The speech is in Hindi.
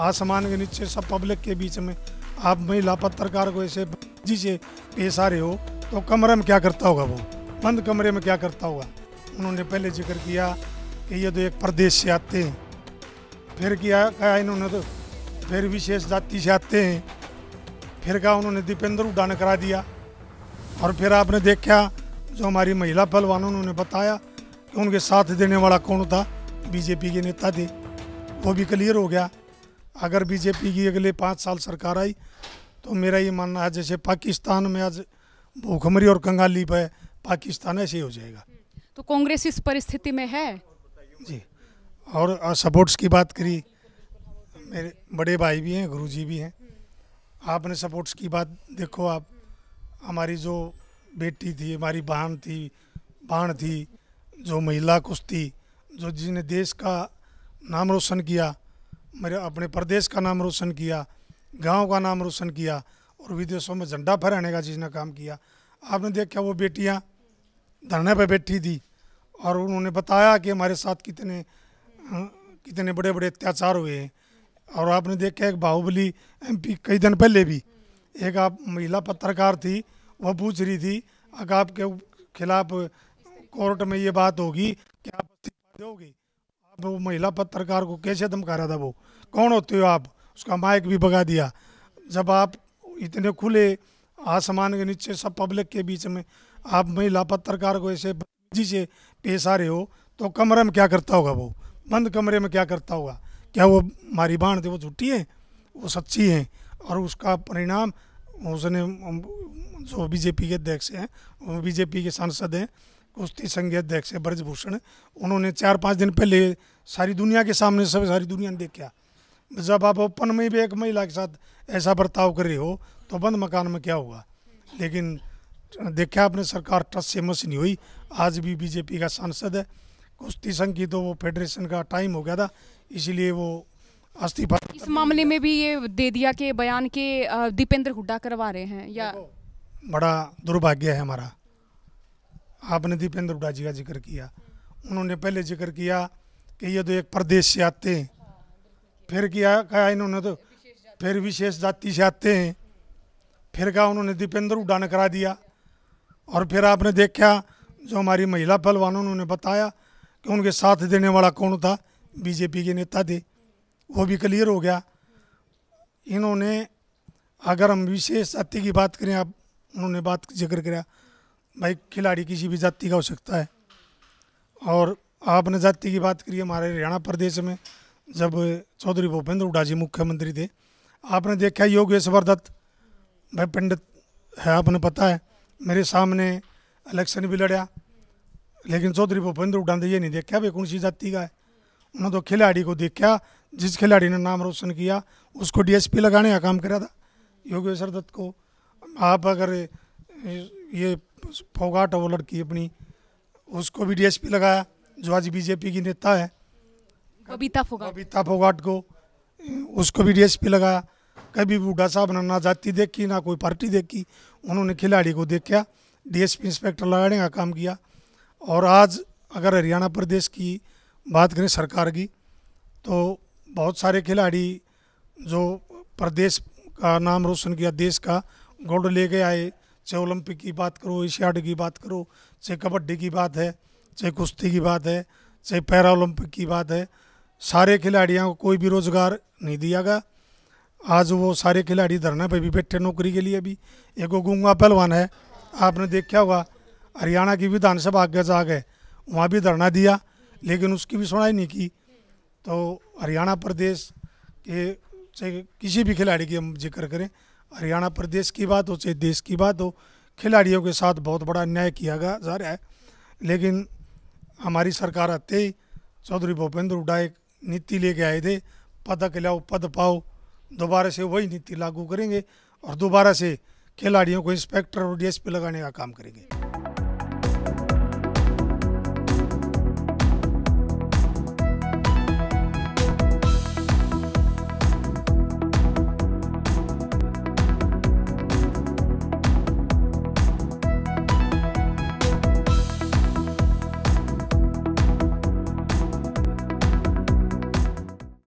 आसमान के नीचे सब पब्लिक के बीच में आप महिला पत्रकार को ऐसे जी से पेश आ रहे हो तो कमरे में क्या करता होगा वो बंद कमरे में क्या करता होगा उन्होंने पहले जिक्र किया कि ये तो एक प्रदेश से आते हैं फिर किया कहा इन्होंने तो फिर विशेष जाति से आते हैं फिर कहा उन्होंने दीपेंद्र उडान करा दिया और फिर आपने देखा जो हमारी महिला पहलवानों उन्होंने बताया कि उनके साथ देने वाला कौन था बीजेपी के नेता थे वो भी क्लियर हो गया अगर बीजेपी की अगले पाँच साल सरकार आई तो मेरा ये मानना है जैसे पाकिस्तान में आज भूखमरी और कंगाली पे पाकिस्तान ऐसे ही हो जाएगा तो कांग्रेस इस परिस्थिति में है जी और सपोर्ट्स की बात करी मेरे बड़े भाई भी हैं गुरुजी भी हैं आपने सपोर्ट्स की बात देखो आप हमारी जो बेटी थी हमारी बहन थी बाण थी जो महिला कुश्ती जो जिसने देश का नाम रोशन किया मेरे अपने प्रदेश का नाम रोशन किया गांव का नाम रोशन किया और विदेशों में झंडा फहराने का जिसने काम किया आपने देखा वो बेटियाँ धरने पर बैठी थी और उन्होंने बताया कि हमारे साथ कितने हाँ, कितने बड़े बड़े अत्याचार हुए हैं और आपने देखा एक बाहुबली एमपी कई दिन पहले भी एक आप महिला पत्रकार थी वह पूछ रही थी अगर आपके खिलाफ कोर्ट में ये बात होगी कि आप इस्तीफा दोगे तो वो महिला पत्रकार को कैसे धमका रहा था वो कौन होते हो आप उसका माइक भी भगा दिया जब आप इतने खुले आसमान के नीचे सब पब्लिक के बीच में आप महिला पत्रकार को ऐसे जी से पेश आ रहे हो तो कमरे में क्या करता होगा वो बंद कमरे में क्या करता होगा क्या वो मारी बाण थी वो झूठी है वो सच्ची है और उसका परिणाम उसने जो बीजेपी के अध्यक्ष हैं बीजेपी के सांसद हैं कुश्ती संघ अध्यक्ष है ब्रजभूषण उन्होंने चार पाँच दिन पहले सारी दुनिया के सामने सब सारी दुनिया ने देखा जब आप ओपन में भी एक महिला के साथ ऐसा बर्ताव कर रहे हो तो बंद मकान में क्या हुआ लेकिन देखा आपने सरकार टस से मस नहीं हुई आज भी बीजेपी का सांसद है कुश्ती संघ की तो वो फेडरेशन का टाइम हो गया था इसीलिए वो अस्तीफा इस मामले में भी ये दे दिया के बयान के दीपेंद्र हुड्डा करवा रहे हैं या बड़ा दुर्भाग्य है हमारा आपने दीपेंद्र हुडा जी का जिक्र किया उन्होंने पहले जिक्र किया कि ये तो एक प्रदेश से आते हैं फिर किया कहा इन्होंने तो फिर विशेष जाति से आते हैं फिर कहा उन्होंने दीपेंद्र हुडा ने करा दिया और फिर आपने देखा जो हमारी महिला पहलवान उन्होंने बताया कि उनके साथ देने वाला कौन था बीजेपी के नेता थे वो भी क्लियर हो गया इन्होंने अगर हम विशेष जाति की बात करें आप उन्होंने बात जिक्र किया भाई खिलाड़ी किसी भी जाति का हो सकता है और आपने जाति की बात करी हमारे हरियाणा प्रदेश में जब चौधरी भूपेंद्र हुडा जी मुख्यमंत्री थे आपने देखा योगेश्वर दत्त भाई पंडित है आपने पता है मेरे सामने इलेक्शन भी लड़ा लेकिन चौधरी भूपेंद्र हुडा ने ये नहीं देखा भाई कौन सी जाति का है उन्होंने तो खिलाड़ी को देखा जिस खिलाड़ी ने नाम रोशन किया उसको डीएसपी लगाने का काम करा था योगेश्वर दत्त को आप अगर ये फोगाट वो लड़की अपनी उसको भी डीएसपी लगाया जो आज बीजेपी की नेता है बबीता फोगाट बबीता फोगाट को उसको भी डीएसपी लगाया कभी बूढ़ा साहब ने ना जाति देखी ना कोई पार्टी देखी उन्होंने खिलाड़ी को देखा डीएसपी इंस्पेक्टर लगाने का काम किया और आज अगर हरियाणा प्रदेश की बात करें सरकार की तो बहुत सारे खिलाड़ी जो प्रदेश का नाम रोशन किया देश का गोल्ड लेके आए चाहे ओलंपिक की बात करो एशियाड की बात करो चाहे कबड्डी की बात है चाहे कुश्ती की बात है चाहे पैरा ओलंपिक की बात है सारे खिलाड़ियों को कोई भी रोज़गार नहीं दिया गया आज वो सारे खिलाड़ी धरना पे भी बैठे नौकरी के लिए भी एक गुंगा पहलवान है आपने देखा होगा हरियाणा की विधानसभा आगे जा गए वहाँ भी धरना दिया लेकिन उसकी भी सुनाई नहीं की तो हरियाणा प्रदेश के किसी भी खिलाड़ी की हम जिक्र करें हरियाणा प्रदेश की बात हो चाहे देश की बात हो खिलाड़ियों के साथ बहुत बड़ा अन्याय किया गया जा रहा है लेकिन हमारी सरकार आते ही चौधरी भूपेंद्र हुडा एक नीति लेके आए थे पद लाओ पद पाओ दोबारा से वही नीति लागू करेंगे और दोबारा से खिलाड़ियों को इंस्पेक्टर और डीएसपी लगाने का काम करेंगे